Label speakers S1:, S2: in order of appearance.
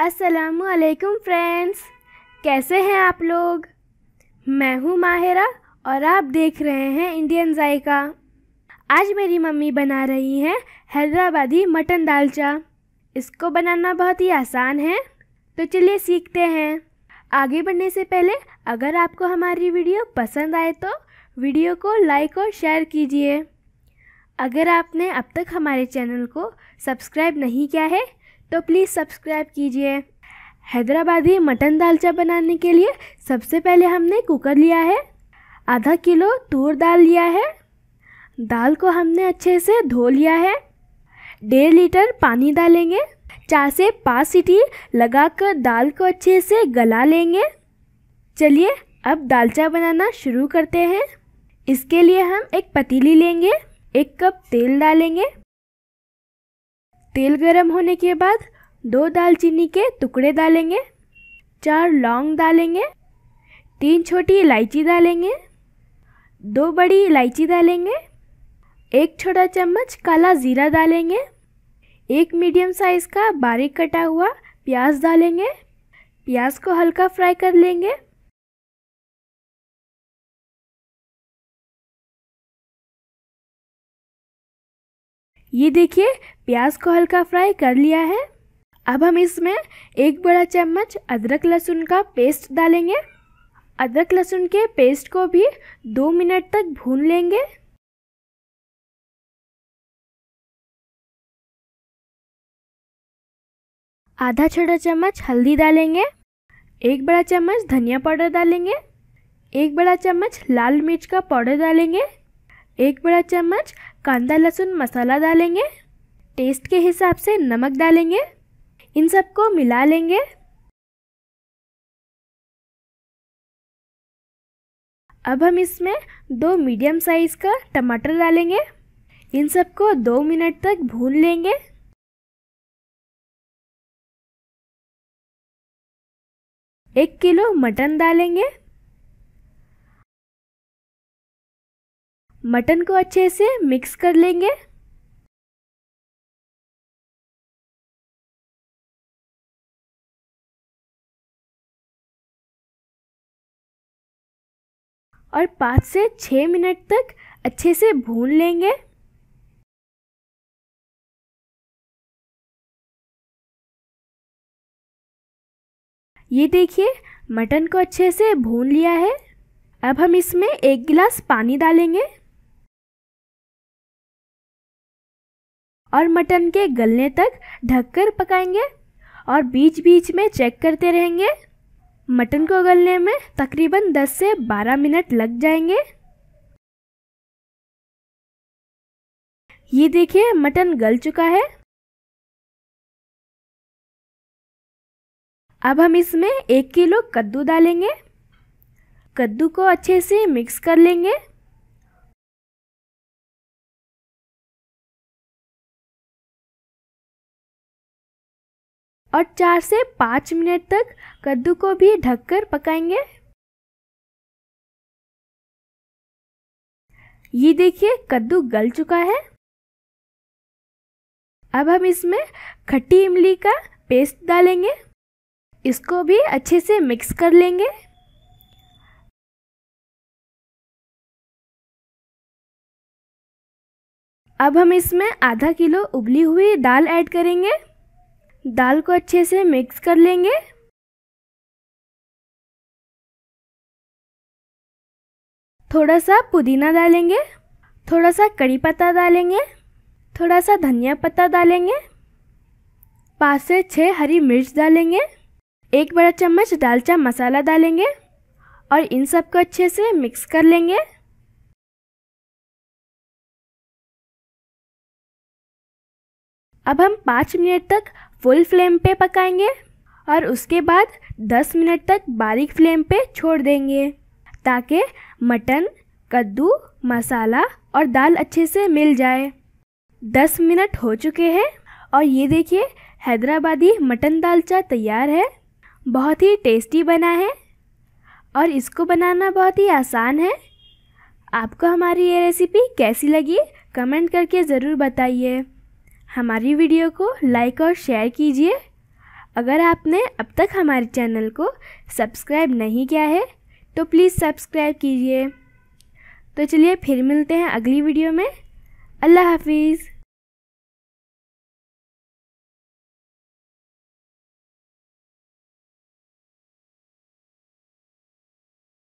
S1: असलकुम फ्रेंड्स कैसे हैं आप लोग मैं हूं माहिरा और आप देख रहे हैं इंडियन जायका आज मेरी मम्मी बना रही हैं हैदराबादी मटन दालचा इसको बनाना बहुत ही आसान है तो चलिए सीखते हैं आगे बढ़ने से पहले अगर आपको हमारी वीडियो पसंद आए तो वीडियो को लाइक और शेयर कीजिए अगर आपने अब तक हमारे चैनल को सब्सक्राइब नहीं किया है तो प्लीज़ सब्सक्राइब कीजिए हैदराबादी मटन दालचा बनाने के लिए सबसे पहले हमने कुकर लिया है आधा किलो तूर दाल लिया है दाल को हमने अच्छे से धो लिया है डेढ़ लीटर पानी डालेंगे चार से पाँच सीटी लगाकर दाल को अच्छे से गला लेंगे चलिए अब दालचा बनाना शुरू करते हैं इसके लिए हम एक पतीली लेंगे एक कप तेल डालेंगे तेल गरम होने के बाद दो दालचीनी के टुकड़े डालेंगे चार लौंग डालेंगे तीन छोटी इलायची डालेंगे दो बड़ी इलायची डालेंगे एक छोटा चम्मच काला ज़ीरा डालेंगे एक मीडियम साइज़ का बारीक कटा हुआ प्याज डालेंगे प्याज को हल्का फ्राई कर लेंगे ये देखिए प्याज को हल्का फ्राई कर लिया है अब हम इसमें एक बड़ा चम्मच अदरक लहसुन का पेस्ट डालेंगे अदरक लहसुन के पेस्ट को भी दो मिनट तक भून लेंगे आधा छोटा चम्मच हल्दी डालेंगे एक बड़ा चम्मच धनिया पाउडर डालेंगे एक बड़ा चम्मच लाल मिर्च का पाउडर डालेंगे एक बड़ा चम्मच कांदा लहसुन मसाला डालेंगे टेस्ट के हिसाब से नमक डालेंगे इन सबको मिला
S2: लेंगे अब हम इसमें दो मीडियम साइज़ का टमाटर डालेंगे इन सबको दो मिनट तक भून लेंगे एक किलो मटन डालेंगे मटन को अच्छे से मिक्स कर लेंगे और पाँच से छः मिनट तक अच्छे से भून लेंगे ये देखिए मटन को अच्छे से भून लिया है अब हम इसमें एक गिलास पानी डालेंगे
S1: और मटन के गलने तक ढककर पकाएंगे और बीच बीच में चेक करते रहेंगे मटन को गलने में तकरीबन 10 से 12
S2: मिनट लग जाएंगे ये देखिए मटन गल चुका है अब हम इसमें एक किलो कद्दू डालेंगे कद्दू को अच्छे से मिक्स कर लेंगे और चार से पाँच मिनट तक कद्दू को भी ढककर पकाएंगे ये देखिए कद्दू गल चुका है अब हम इसमें खट्टी इमली का पेस्ट डालेंगे इसको भी अच्छे से मिक्स कर लेंगे अब हम इसमें आधा किलो उबली हुई दाल ऐड करेंगे दाल को अच्छे से मिक्स कर लेंगे
S1: थोड़ा सा पुदीना डालेंगे थोड़ा सा कड़ी पत्ता डालेंगे थोड़ा सा धनिया पत्ता डालेंगे पाँच से छः हरी मिर्च डालेंगे एक बड़ा चम्मच दालचा मसाला डालेंगे और इन सब को अच्छे से
S2: मिक्स कर लेंगे
S1: अब हम पाँच मिनट तक फुल फ्लेम पे पकाएंगे और उसके बाद 10 मिनट तक बारीक फ्लेम पे छोड़ देंगे ताकि मटन कद्दू मसाला और दाल अच्छे से मिल जाए 10 मिनट हो चुके हैं और ये देखिए हैदराबादी मटन दाल चा तैयार है बहुत ही टेस्टी बना है और इसको बनाना बहुत ही आसान है आपको हमारी ये रेसिपी कैसी लगी कमेंट करके ज़रूर बताइए हमारी वीडियो को लाइक और शेयर कीजिए अगर आपने अब तक हमारे चैनल को सब्सक्राइब नहीं किया है तो प्लीज़ सब्सक्राइब कीजिए तो चलिए फिर मिलते हैं अगली वीडियो में अल्लाह हाफिज़